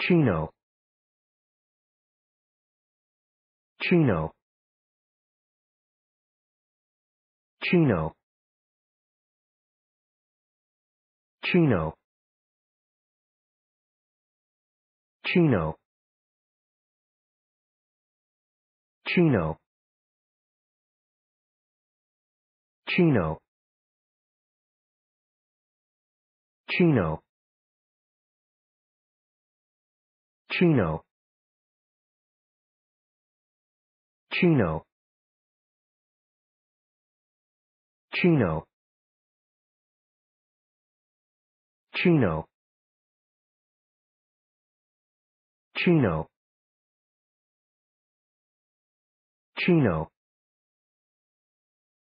Chino Chino Chino Chino Chino Chino Chino Chino Chino Chino Chino Chino Chino Chino